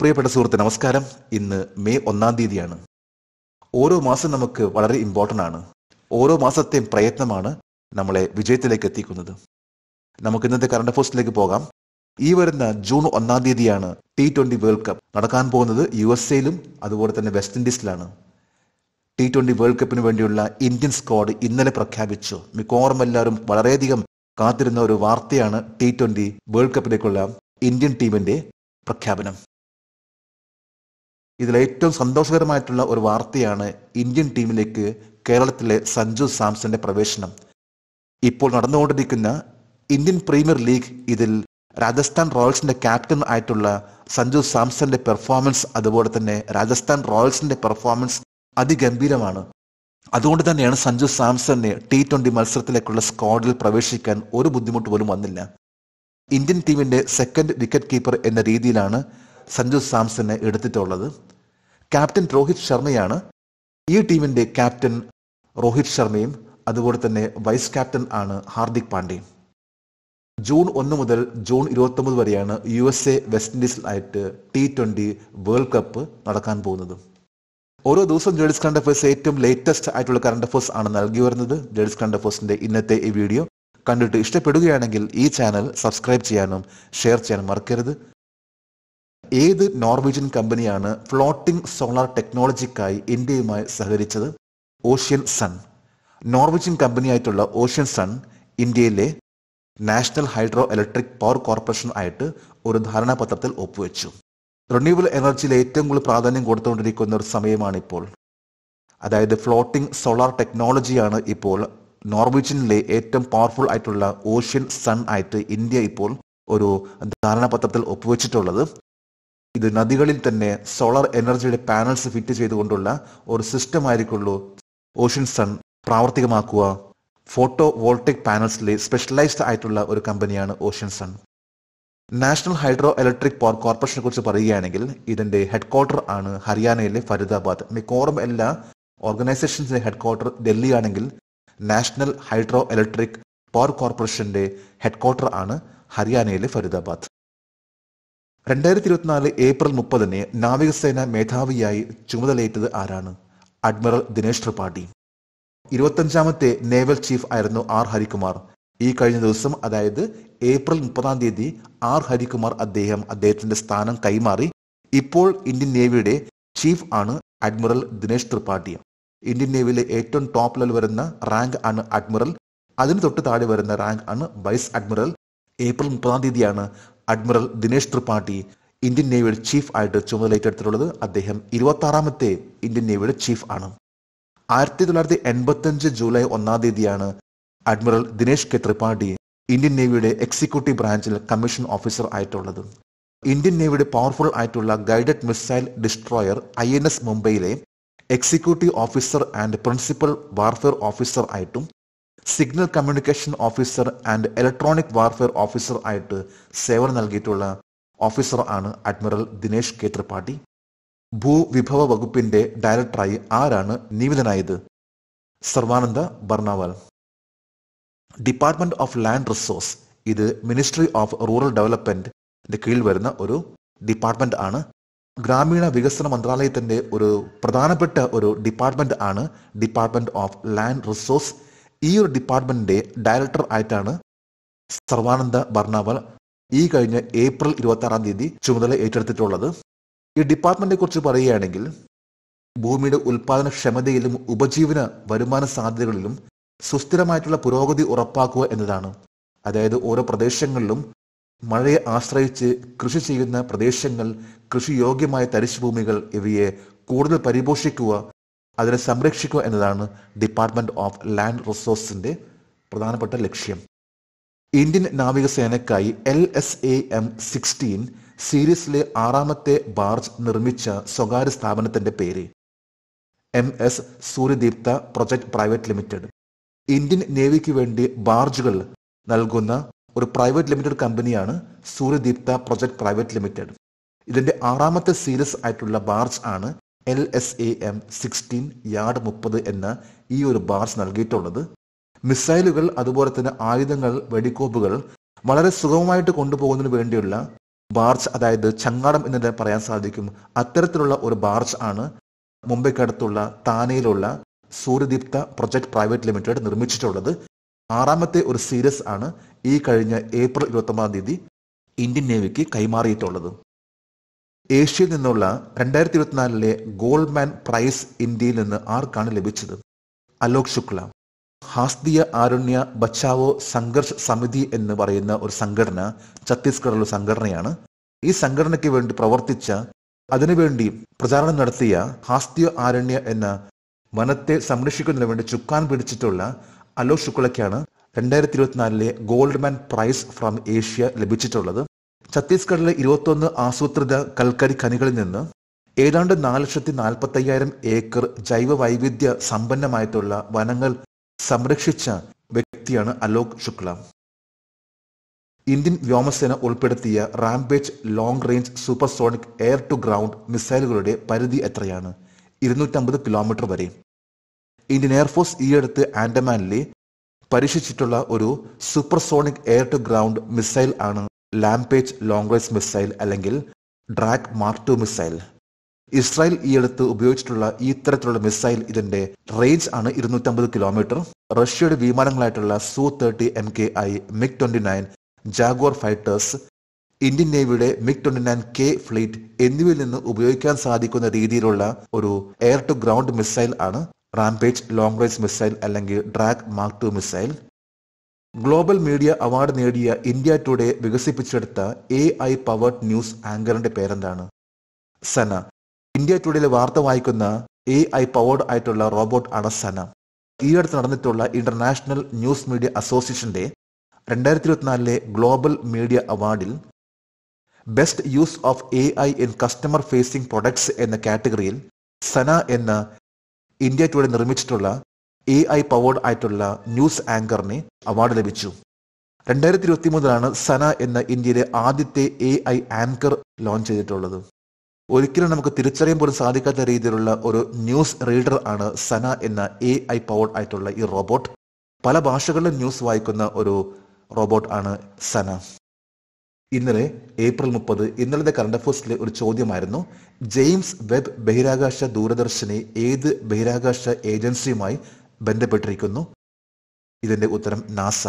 പ്രിയപ്പെട്ട സുഹൃത്ത് നമസ്കാരം ഇന്ന് മെയ് ഒന്നാം തീയതിയാണ് ഓരോ മാസം നമുക്ക് വളരെ ഇമ്പോർട്ടൻ്റ് ആണ് ഓരോ മാസത്തെയും പ്രയത്നമാണ് നമ്മളെ വിജയത്തിലേക്ക് എത്തിക്കുന്നത് നമുക്ക് ഇന്നത്തെ കറണ്ട് അഫയേഴ്സിലേക്ക് പോകാം ഈ വരുന്ന ജൂൺ ഒന്നാം തീയതിയാണ് ടി ട്വന്റി വേൾഡ് കപ്പ് നടക്കാൻ പോകുന്നത് യു എസ് എയിലും അതുപോലെ തന്നെ വെസ്റ്റ് ഇൻഡീസിലാണ് ടി ട്വന്റി വേൾഡ് കപ്പിന് വേണ്ടിയുള്ള ഇന്ത്യൻ സ്ക്വാഡ് ഇന്നലെ പ്രഖ്യാപിച്ചു മിക്കവാറും എല്ലാവരും വളരെയധികം കാത്തിരുന്ന ഒരു വാർത്തയാണ് ടി ട്വൻ്റി വേൾഡ് കപ്പിലേക്കുള്ള ഇന്ത്യൻ ടീമിന്റെ പ്രഖ്യാപനം ഏറ്റവും സന്തോഷകരമായിട്ടുള്ള ഒരു വാർത്തയാണ് ഇന്ത്യൻ ടീമിലേക്ക് കേരളത്തിലെ സഞ്ജു സാംസന്റെ പ്രവേശനം ഇപ്പോൾ നടന്നുകൊണ്ടിരിക്കുന്ന ഇന്ത്യൻ പ്രീമിയർ ലീഗ് ഇതിൽ രാജസ്ഥാൻ റോയൽസിന്റെ ക്യാപ്റ്റൻ ആയിട്ടുള്ള സഞ്ജു സാംസന്റെ പെർഫോമൻസ് അതുപോലെ തന്നെ രാജസ്ഥാൻ റോയൽസിന്റെ പെർഫോമൻസ് അതിഗംഭീരമാണ് അതുകൊണ്ട് തന്നെയാണ് സഞ്ജു സാംസണിന് ടി ട്വന്റി മത്സരത്തിലേക്കുള്ള സ്ക്വാഡിൽ പ്രവേശിക്കാൻ ഒരു ബുദ്ധിമുട്ട് പോലും വന്നില്ല ഇന്ത്യൻ ടീമിന്റെ സെക്കൻഡ് വിക്കറ്റ് കീപ്പർ എന്ന രീതിയിലാണ് സഞ്ജു സാംസനെ എടുത്തിട്ടുള്ളത് ക്യാപ്റ്റൻ രോഹിത് ശർമ്മയാണ് ഈ ടീമിന്റെ ക്യാപ്റ്റൻ രോഹിത് ശർമ്മയും അതുപോലെ തന്നെ വൈസ് ക്യാപ്റ്റൻ ആണ് ഹാർദിക് പാണ്ഡ്യയും ജൂൺ ഒന്ന് മുതൽ ജൂൺ ഇരുപത്തൊമ്പത് വരെയാണ് യു എസ് എ വെസ്റ്റ് ഇൻഡീസിലായിട്ട് ടി ട്വന്റി വേൾഡ് കപ്പ് നടക്കാൻ പോകുന്നത് ഓരോ ദിവസവും ജേഡിസ് കറണ്ട് അഫേഴ്സ് ഏറ്റവും ലേറ്റസ്റ്റ് ആയിട്ടുള്ള കറണ്ട് അഫേഴ്സ് ആണ് നൽകി വരുന്നത് ജേഡിസ് കറണ്ട് അഫേഴ്സിന്റെ ഇന്നത്തെ ഈ വീഡിയോ കണ്ടിട്ട് ഇഷ്ടപ്പെടുകയാണെങ്കിൽ ഈ ചാനൽ സബ്സ്ക്രൈബ് ചെയ്യാനും ഷെയർ ചെയ്യാനും മറക്കരുത് ഏത് നോർവീജിയൻ കമ്പനിയാണ് ഫ്ലോട്ടിംഗ് സോളാർ ടെക്നോളജിക്കായി ഇന്ത്യയുമായി സഹകരിച്ചത് ഓഷ്യൻ സൺ നോർവീജിയൻ കമ്പനിയായിട്ടുള്ള ഓഷ്യൻ സൺ ഇന്ത്യയിലെ national hydro electric power corporation ആയിട്ട് ഒരു ധാരണാപത്രത്തിൽ ഒപ്പുവെച്ചു റിന്യൂവൽ എനർജിയിൽ ഏറ്റവും കൂടുതൽ പ്രാധാന്യം കൊടുത്തുകൊണ്ടിരിക്കുന്ന ഒരു സമയമാണിപ്പോൾ അതായത് ഫ്ലോട്ടിംഗ് സോളാർ ടെക്നോളജിയാണ് ഇപ്പോൾ നോർവീജിയനിലെ ഏറ്റവും പവർഫുൾ ആയിട്ടുള്ള ഓഷ്യൻ സൺ ആയിട്ട് ഇന്ത്യ ഇപ്പോൾ ഒരു ധാരണാപത്രത്തിൽ ഒപ്പുവെച്ചിട്ടുള്ളത് ഇത് നദികളിൽ തന്നെ സോളാർ എനർജിയുടെ പാനൽസ് ഫിറ്റ് ചെയ്തുകൊണ്ടുള്ള ഒരു സിസ്റ്റം ആയിരിക്കുള്ളൂ ഓഷ്യൻ സൺ പ്രാവർത്തികമാക്കുക ഫോട്ടോ വോൾട്ടിക് പാനൽസിലെ സ്പെഷ്യലൈസ്ഡ് ആയിട്ടുള്ള ഒരു കമ്പനിയാണ് ocean sun national hydro electric power കോർപ്പറേഷനെ കുറിച്ച് പറയുകയാണെങ്കിൽ ഇതിന്റെ ഹെഡ്ക്വാർട്ടർ ആണ് ഹരിയാനയിലെ ഫരീദാബാദ് മിക്കോറും എല്ലാ ഓർഗനൈസേഷൻസിന്റെ ഹെഡ്ക്വാർട്ടർ ഡൽഹി ആണെങ്കിൽ നാഷണൽ ഹൈഡ്രോ ഇലക്ട്രിക് പവർ കോർപ്പറേഷന്റെ ഹെഡ്ക്വാർട്ടർ ആണ് ഹരിയാനയിലെ ഫരീദാബാദ് രണ്ടായിരത്തി ഇരുപത്തിനാല് ഏപ്രിൽ മുപ്പതിന് നാവികസേന മേധാവിയായി ചുമതലയേറ്റത് ആരാണ് അഡ്മിറൽ ദിനേഷ് ത്രിപാഠി ഇരുപത്തഞ്ചാമത്തെ നേവൽ ചീഫ് ആയിരുന്നു ആർ ഹരികുമാർ ഈ കഴിഞ്ഞ ദിവസം അതായത് ഏപ്രിൽ മുപ്പതാം തീയതി ആർ ഹരികുമാർ അദ്ദേഹം അദ്ദേഹത്തിന്റെ സ്ഥാനം കൈമാറി ഇപ്പോൾ ഇന്ത്യൻ നേവിയുടെ ചീഫ് ആണ് അഡ്മിറൽ ദിനേഷ് ത്രിപാഠി ഇന്ത്യൻ നേവിയിലെ ഏറ്റവും ടോപ്പ് ലെവൽ വരുന്ന റാങ്ക് ആണ് അഡ്മിറൽ അതിന് തൊട്ട് താഴെ വരുന്ന റാങ്ക് ആണ് വൈസ് അഡ്മിറൽ ഏപ്രിൽ മുപ്പതാം തീയതിയാണ് അഡ്മിറൽ ദിനേഷ് ത്രിപാഠി ഇന്ത്യൻ നേവിയുടെ ചീഫ് ആയിട്ട് ചുമതലയേറ്റെടുത്തിട്ടുള്ളത് അദ്ദേഹം ഇരുപത്തി ആറാമത്തെ ഇന്ത്യൻ നേവിയുടെ ചീഫ് ആണ് ആയിരത്തി തൊള്ളായിരത്തി എൺപത്തി ജൂലൈ ഒന്നാം തീയതിയാണ് admiral Dinesh K Tripathi Indian നേവിയുടെ എക്സിക്യൂട്ടീവ് ബ്രാഞ്ചിൽ കമ്മീഷൻ ഓഫീസർ ആയിട്ടുള്ളത് ഇന്ത്യൻ നേവിയുടെ പവർഫുൾ ആയിട്ടുള്ള guided missile destroyer I N S മുംബൈയിലെ executive officer and principal warfare officer ആയിട്ടും signal communication officer and electronic warfare officer ആയിട്ട് സേവനം നൽകിയിട്ടുള്ള ഓഫീസർ ആണ് അഡ്മിറൽ ദിനേശ് കെ ത്രിപാഠി ഭൂവിഭവ വകുപ്പിന്റെ ഡയറക്ടറായി ആരാണ് നിയമിതനായത് Sarvananda Barnawal department of land resource ഇത് മിനിസ്ട്രി ഓഫ് റൂറൽ ഡെവലപ്മെന്റിന്റെ കീഴിൽ വരുന്ന ഒരു ഡിപ്പാർട്ട്മെന്റ് ആണ് ഗ്രാമീണ വികസന മന്ത്രാലയത്തിന്റെ ഒരു പ്രധാനപ്പെട്ട ഒരു ഡിപ്പാർട്ട്മെന്റ് ആണ് ഡിപ്പാർട്ട്മെന്റ് ഓഫ് ലാൻഡ് റിസോഴ്സ് ഈ ഒരു ഡിപ്പാർട്ട്മെന്റിന്റെ ഡയറക്ടർ ആയിട്ടാണ് സർവാനന്ദ ഭർണാവൽ ഈ കഴിഞ്ഞ ഏപ്രിൽ ഇരുപത്തി ആറാം തീയതി ചുമതല ഏറ്റെടുത്തിട്ടുള്ളത് ഈ ഡിപ്പാർട്ട്മെന്റിനെ കുറിച്ച് പറയുകയാണെങ്കിൽ ഭൂമിയുടെ ഉൽപാദനക്ഷമതയിലും ഉപജീവന വരുമാന സാധ്യതകളിലും സുസ്ഥിരമായിട്ടുള്ള പുരോഗതി ഉറപ്പാക്കുക എന്നതാണ് അതായത് ഓരോ പ്രദേശങ്ങളിലും മഴയെ ആശ്രയിച്ച് കൃഷി ചെയ്യുന്ന പ്രദേശങ്ങൾ കൃഷിയോഗ്യമായ തരിശുഭൂമികൾ ഇവയെ കൂടുതൽ പരിപോഷിക്കുക അതിനെ സംരക്ഷിക്കുക എന്നതാണ് ഡിപ്പാർട്ട്മെന്റ് ഓഫ് ലാൻഡ് റിസോഴ്സിന്റെ പ്രധാനപ്പെട്ട ലക്ഷ്യം ഇന്ത്യൻ നാവികസേനക്കായി L S A M sixteen സീരീസിലെ ആറാമത്തെ ബാർജ് നിർമ്മിച്ച സ്വകാര്യ സ്ഥാപനത്തിന്റെ പേര് M S Suryadipta project private limited Indian നേവിക്ക് വേണ്ടി ബാർജുകൾ നൽകുന്ന ഒരു പ്രൈവറ്റ് ലിമിറ്റഡ് കമ്പനിയാണ് സൂര്യദീപ്ത പ്രൊജക്ട് പ്രൈവറ്റ് ലിമിറ്റഡ് ഇതിന്റെ ആറാമത്തെ സീരീസ് ആയിട്ടുള്ള ബാർജ് ആണ് L S A M sixteen yard മുപ്പത് എന്ന ഈ ഒരു ബാർസ് നൽകിയിട്ടുള്ളത് മിസൈലുകൾ അതുപോലെ തന്നെ ആയുധങ്ങൾ വെടിക്കോപ്പുകൾ വളരെ സുഗമമായിട്ട് കൊണ്ടുപോകുന്നതിന് വേണ്ടിയുള്ള ബാർച്ച് അതായത് ചങ്ങാടം തന്നെ പറയാൻ സാധിക്കും അത്തരത്തിലുള്ള ഒരു ബാർച്ച് ആണ് മുംബൈക്കടുത്തുള്ള താനയിലുള്ള സൂര്യദീപ്ത പ്രൊജക്ട് പ്രൈവറ്റ് ലിമിറ്റഡ് നിർമ്മിച്ചിട്ടുള്ളത് ആറാമത്തെ ഒരു സീരീസ് ആണ് ഈ കഴിഞ്ഞ ഏപ്രിൽ ഇരുപത്തൊമ്പതാം തീയതി ഇന്ത്യൻ നേവിക്ക് കൈമാറിയിട്ടുള്ളത് ഏഷ്യയിൽ നിന്നുള്ള രണ്ടായിരത്തി ഇരുപത്തിനാലിലെ ഗോൾഡ്മാൻ പ്രൈസ് ഇന്ത്യയിൽ നിന്ന് ആർക്കാണ് ലഭിച്ചത് അലോക് ശുക്ല ഹാസ്ദിയ ആരുണ്യ ബച്ചാവോ സംഘർഷ് സമിതി എന്ന് പറയുന്ന ഒരു സംഘടന ഛത്തീസ്ഗഡിലുള്ള സംഘടനയാണ് ഈ സംഘടനയ്ക്ക് വേണ്ടി പ്രവർത്തിച്ച അതിനുവേണ്ടി പ്രചാരണം നടത്തിയ ഹാസ്ദിയ ആരണ്യ എന്ന വനത്തെ സംരക്ഷിക്കുന്നതിന് വേണ്ടി ചുക്കാൻ പിടിച്ചിട്ടുള്ള അലോക് ശുക്ലയ്ക്കാണ് രണ്ടായിരത്തി ഇരുപത്തിനാലിലെ ഗോൾഡ്മാൻ പ്രൈസ് ഫ്രം ഏഷ്യ ലഭിച്ചിട്ടുള്ളത് ഛത്തീസ്ഗഡിലെ ഇരുപത്തൊന്ന് ആസൂത്രിത കൽക്കരി ഖനികളിൽ നിന്ന് ഏതാണ്ട് നാല് ലക്ഷത്തി നാൽപ്പത്തയ്യായിരം ഏക്കർ ജൈവ വൈവിധ്യ സമ്പന്നമായിട്ടുള്ള വനങ്ങൾ സംരക്ഷിച്ച വ്യക്തിയാണ് അലോക് ശുക്ല ഇന്ത്യൻ വ്യോമസേന ഉൾപ്പെടുത്തിയ rampage long range supersonic air to ground മിസൈലുകളുടെ പരിധി എത്രയാണ് ഇരുന്നൂറ്റമ്പത് കിലോമീറ്റർ വരെ ഇന്ത്യൻ എയർഫോഴ്സ് ഈയടുത്ത് ആൻഡമാനിലെ പരീക്ഷിച്ചിട്ടുള്ള ഒരു supersonic air to ground missile ആണ് ലാംപേജ് ലോങ് റേഞ്ച് മിസൈൽ അല്ലെങ്കിൽ drag mark two missile Israel ഈയടുത്ത് ഉപയോഗിച്ചിട്ടുള്ള ഈ തരത്തിലുള്ള മിസൈൽ ഇതിന്റെ റേഞ്ച് ആണ് ഇരുന്നൂറ്റമ്പത് കിലോമീറ്റർ റഷ്യയുടെ വിമാനങ്ങളായിട്ടുള്ള Su thirty M K I MiG twenty nine Jaguar fighters Indian നേവിയുടെ MiG twenty nine K fleet എന്നിവയിൽ നിന്ന് ഉപയോഗിക്കാൻ സാധിക്കുന്ന രീതിയിലുള്ള ഒരു എയർ ടു ഗ്രൗണ്ട് മിസൈൽ ആണ് റാംപേജ് ലോങ് റേഞ്ച് മിസൈൽ അല്ലെങ്കിൽ drag mark two missile global media award നേടിയ ഇന്ത്യ ടുഡേ വികസിപ്പിച്ചെടുത്ത എ ഐ പവേർഡ് ന്യൂസ് ആങ്കറിന്റെ പേരെന്താണ് സന ഇന്ത്യ ടുഡേയിലെ വാർത്ത വായിക്കുന്ന എ ഐ പവേർഡ് ആയിട്ടുള്ള റോബോട്ട് ആണ് സന ഈയടുത്ത് നടന്നിട്ടുള്ള ഇന്റർനാഷണൽ ന്യൂസ് മീഡിയ അസോസിയേഷന്റെ രണ്ടായിരത്തി ഇരുപത്തിനാലിലെ ഗ്ലോബൽ മീഡിയ അവാർഡിൽ best use of A I in customer facing products എന്ന കാറ്റഗറിയിൽ സന എന്ന ഇന്ത്യ ടുഡേ നിർമ്മിച്ചിട്ടുള്ള എ ഐ പവേർഡ് ആയിട്ടുള്ള ന്യൂസ് ആങ്കറിന് അവാർഡ് ലഭിച്ചു രണ്ടായിരത്തി ഇരുപത്തി മൂന്നിലാണ് സന എന്ന ഇന്ത്യയിലെ ആദ്യത്തെ എ ഐ ആങ്കർ ലോഞ്ച് ചെയ്തിട്ടുള്ളത് ഒരിക്കലും നമുക്ക് തിരിച്ചറിയാൻ പോലും സാധിക്കാത്ത രീതിയിലുള്ള ഒരു ന്യൂസ് റീഡർ ആണ് സന എന്ന എ ഐ പവർഡ് ആയിട്ടുള്ള ഈ റോബോട്ട് പല ഭാഷകളിലും ന്യൂസ് വായിക്കുന്ന ഒരു റോബോട്ട് ആണ് സന ഇന്നലെ ഏപ്രിൽ മുപ്പത് ഇന്നലത്തെ കറണ്ട് അഫേഴ്സിലെ ഒരു ചോദ്യമായിരുന്നു ജെയിംസ് വെബ് ബഹിരാകാശ ദൂരദർശിനി ഏത് ബഹിരാകാശ ഏജൻസിയുമായി ബന്ധപ്പെട്ടിരിക്കുന്നു ഇതിൻ്റെ ഉത്തരം NASA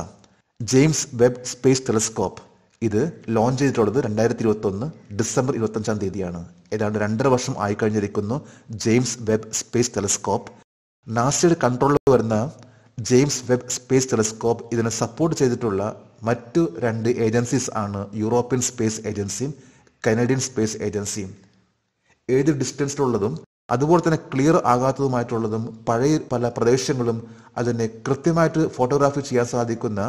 James Webb space telescope ഇത് ലോഞ്ച് ചെയ്തിട്ടുള്ളത് രണ്ടായിരത്തി ഇരുപത്തൊന്ന് ഡിസംബർ ഇരുപത്തഞ്ചാം തീയതിയാണ് ഏതാണ്ട് രണ്ടര വർഷം ആയിക്കഴിഞ്ഞിരിക്കുന്നു ജെയിംസ് വെബ് സ്പേസ് ടെലിസ്കോപ്പ് നാസയുടെ കൺട്രോളിൽ വരുന്ന ജെയിംസ് വെബ് സ്പേസ് ടെലിസ്കോപ്പ് ഇതിനെ സപ്പോർട്ട് ചെയ്തിട്ടുള്ള മറ്റു രണ്ട് ഏജൻസീസ് ആണ് യൂറോപ്യൻ സ്പേസ് ഏജൻസിയും കനേഡിയൻ സ്പേസ് ഏജൻസിയും ഏത് ഡിസ്റ്റൻസിലുള്ളതും അതുപോലെ തന്നെ ക്ലിയർ ആകാത്തതുമായിട്ടുള്ളതും പഴയ പല പ്രദേശങ്ങളും അതിനെ കൃത്യമായിട്ട് ഫോട്ടോഗ്രാഫി ചെയ്യാൻ സാധിക്കുന്ന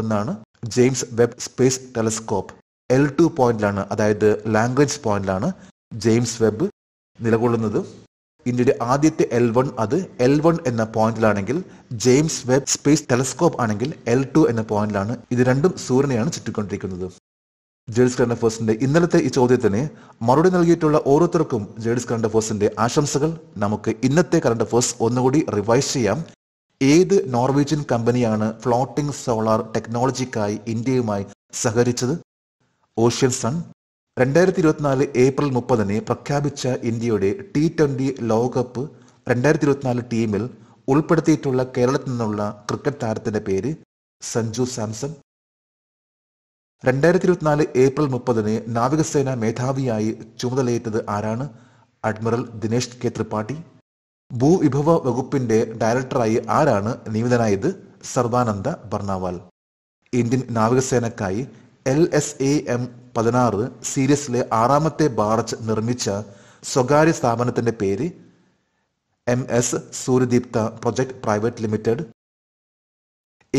ഒന്നാണ് James Webb space telescope L two പോയിന്റിലാണ് അതായത് ലാംഗ്വേജ് പോയിന്റിലാണ് ജെയിംസ് വെബ് നിലകൊള്ളുന്നത് ഇന്ത്യയുടെ ആദ്യത്തെ എൽ വൺ അത് എൽ വൺ എന്ന പോയിന്റിലാണെങ്കിൽ ജെയിംസ് വെബ് സ്പേസ് ടെലസ്കോപ്പ് ആണെങ്കിൽ എൽ ടു എന്ന പോയിന്റിലാണ് ഇത് രണ്ടും സൂര്യനെയാണ് ചുറ്റിക്കൊണ്ടിരിക്കുന്നത് ജെയിൽസ് കണ്ടഫേഴ്സിന്റെ ഇന്നലത്തെ ഈ ചോദ്യത്തിന് മറുപടി നൽകിയിട്ടുള്ള ഓരോരുത്തർക്കും ജെയിൽസ് കണ്ടഫേഴ്സിന്റെ ആശംസകൾ നമുക്ക് ഇന്നത്തെ കറണ്ട് അഫേഴ്സ് ഒന്നുകൂടി റിവൈസ് ചെയ്യാം ഏത് നോർവീജിയൻ കമ്പനിയാണ് ഫ്ലോട്ടിംഗ് സോളാർ ടെക്നോളജിക്കായി ഇന്ത്യയുമായി സഹകരിച്ചത് ഓഷ്യൻ സൺ രണ്ടായിരത്തി ഇരുപത്തിനാല് ഏപ്രിൽ മുപ്പതിന് പ്രഖ്യാപിച്ച ഇന്ത്യയുടെ ടി ട്വന്റി ലോകകപ്പ് രണ്ടായിരത്തി ഇരുപത്തിനാല് ടീമിൽ ഉൾപ്പെടുത്തിയിട്ടുള്ള കേരളത്തിൽ നിന്നുള്ള ക്രിക്കറ്റ് താരത്തിന്റെ പേര് സഞ്ജു സാംസൺ രണ്ടായിരത്തി ഇരുപത്തിനാല് ഏപ്രിൽ മുപ്പതിന് നാവികസേന മേധാവിയായി ചുമതലയേറ്റത് ആരാണ് അഡ്മിറൽ ദിനേശ് കെ ത്രിപാഠി ഭൂവിഭവ വകുപ്പിന്റെ ഡയറക്ടറായി ആരാണ് നിയമിതനായത് സർവാനന്ദ ബർണാവാൽ ഇന്ത്യൻ നാവികസേനക്കായി എൽ എസ് എ എം പതിനാറ് സീരീസിലെ ആറാമത്തെ ബാർജ് നിർമ്മിച്ച സ്വകാര്യ സ്ഥാപനത്തിന്റെ പേര് M S Suryadipta project private limited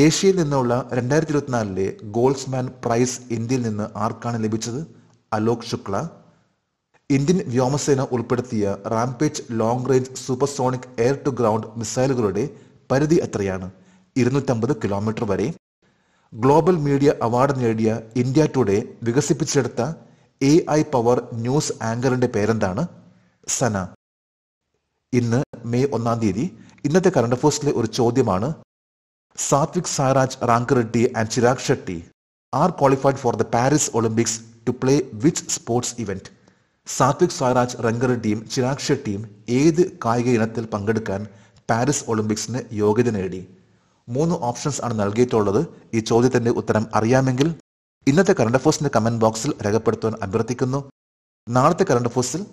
ഏഷ്യയിൽ നിന്നുള്ള രണ്ടായിരത്തി ഇരുപത്തിനാലിലെ ഗോൾഡ്സ്മാൻ പ്രൈസ് ഇന്ത്യയിൽ നിന്ന് ആർക്കാണ് ലഭിച്ചത് അലോക് ശുക്ല ഇന്ത്യൻ വ്യോമസേന ഉൾപ്പെടുത്തിയ rampage long range supersonic air to ground മിസൈലുകളുടെ പരിധി എത്രയാണ് ഇരുന്നൂറ്റമ്പത് കിലോമീറ്റർ വരെ ഗ്ലോബൽ മീഡിയ അവാർഡ് നേടിയ ഇന്ത്യ ടുഡേ വികസിപ്പിച്ചെടുത്ത എ ഐ പവർ ന്യൂസ് ആങ്കറിന്റെ പേരെന്താണ് സന ഇന്ന് മെയ് ഒന്നാം തീയതി ഇന്നത്തെ കറണ്ട് അഫേഴ്സിലെ ഒരു ചോദ്യമാണ് Satvik Saraj Rankareddy and Chirag Shetty are qualified for the Paris Olympics to play which sports event? Satwik Swaraj റങ്കറെഡ്ഡിയും Chirag ഷെട്ടിയും ഏത് കായിക ഇനത്തിൽ പങ്കെടുക്കാൻ പാരീസ് ഒളിമ്പിക്സിന് യോഗ്യത നേടി മൂന്ന് ഓപ്ഷൻസ് ആണ് നൽകിയിട്ടുള്ളത് ഈ ചോദ്യത്തിന്റെ ഉത്തരം അറിയാമെങ്കിൽ ഇന്നത്തെ കറണ്ട് അഫേഴ്സിന്റെ കമന്റ് ബോക്സിൽ രേഖപ്പെടുത്താൻ അഭ്യർത്ഥിക്കുന്നു നാളത്തെ കറണ്ട് അഫേഴ്സിൽ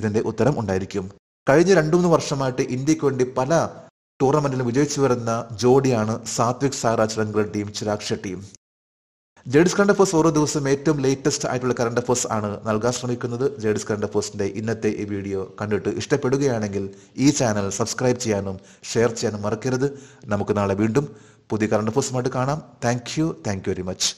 ഇതിന്റെ ഉത്തരം ഉണ്ടായിരിക്കും കഴിഞ്ഞ രണ്ടു മൂന്ന് വർഷമായിട്ട് ഇന്ത്യക്ക് വേണ്ടി പല ടൂർണമെന്റിൽ വിജയിച്ചു വരുന്ന ജോഡിയാണ് സാത്വിക് സായരാജ് രംഗളുടെ ടീം ചിരാഗ് ഷെട്ടിയും ജേഡിസ് കറണ്ട് അഫേഴ്സ് ഓരോ ദിവസം ഏറ്റവും ലേറ്റസ്റ്റ് ആയിട്ടുള്ള കറണ്ട് അഫേഴ്സ് ആണ് നൽകാൻ ശ്രമിക്കുന്നത് ജേഡിസ് കറണ്ട് അഫേഴ്സിന്റെ ഇന്നത്തെ ഈ വീഡിയോ കണ്ടിട്ട് ഇഷ്ടപ്പെടുകയാണെങ്കിൽ ഈ ചാനൽ സബ്സ്ക്രൈബ് ചെയ്യാനും ഷെയർ ചെയ്യാനും മറക്കരുത് നമുക്ക് നാളെ വീണ്ടും പുതിയ കറണ്ട് അഫേഴ്സുമായിട്ട് കാണാം thank you thank you very much